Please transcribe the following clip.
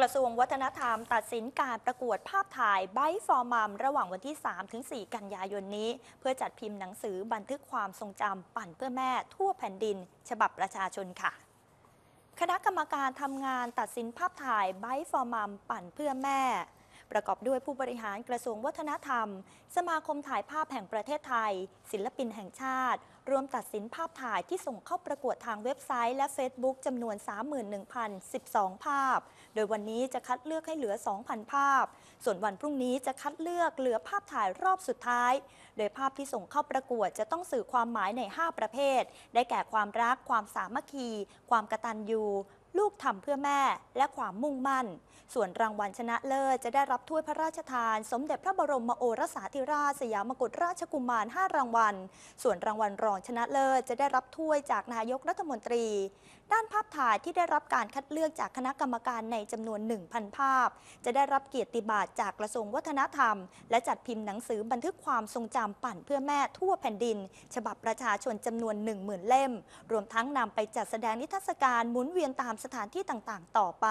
กระทรวงวัฒนธรรมตัดสินการประกวดภาพถ่ายไบฟอร์มัมระหว่างวันที่ 3-4 กันยายนนี้ เพื่อจัดพิมพ์หนังสือบันทึกความทรงจำปั่นเพื่อแม่ ทั่วแผ่นดิน ฉบับประชาชนค่ะคณะกรรมการทำงานตัดสินภาพถ่ายไบฟอร์มัมปั่นเพื่อแม่ ประกอบด้วยผู้บริหารกระทรวงวัฒนธรรม สมาคมถ่ายภาพแห่งประเทศไทย ศิลปินแห่งชาติรวมตัดสินภาพถ่ายที่ส่งเข้าประกวดทางเว็บไซต์และ Facebook จำนวน 31,012 ภาพ โดยวันนี้จะคัดเลือกให้เหลือ 2,000 ภาพ ส่วนวันพรุ่งนี้จะคัดเลือกเหลือภาพถ่ายรอบสุดท้าย โดยภาพที่ส่งเข้าประกวด จะต้องสื่อความหมายใน 5 ประเภท ได้แก่ความรัก ความสามัคคี ความกตัญญูลูกทำเพื่อแม่ และความมุ่งมั่น ส่วนรางวัลชนะเลิศจะได้รับถ้วยพระราชทาน สมเด็จพระบรมโอรสาธิราชสยามกุฎราชกุมาร 5 รางวัล ส่วนรางวัลรององชนะเลิศ จะได้รับถ้วยจากนายกรัฐมนตรี ด้านภาพถ่ายที่ได้รับการคัดเลือกจากคณะกรรมการในจำนวน 1,000 ภาพ จะได้รับเกียรติบัตรจากกระทรวงวัฒนธรรม และจัดพิมพ์หนังสือบันทึกความทรงจำปั่นเพื่อแม่ทั่วแผ่นดิน ฉบับประชาชนจำนวน10,000 เล่ม รวมทั้งนำไปจัดแสดงนิทรรศการหมุนเวียนตามสถานที่ต่างๆ ต่อไป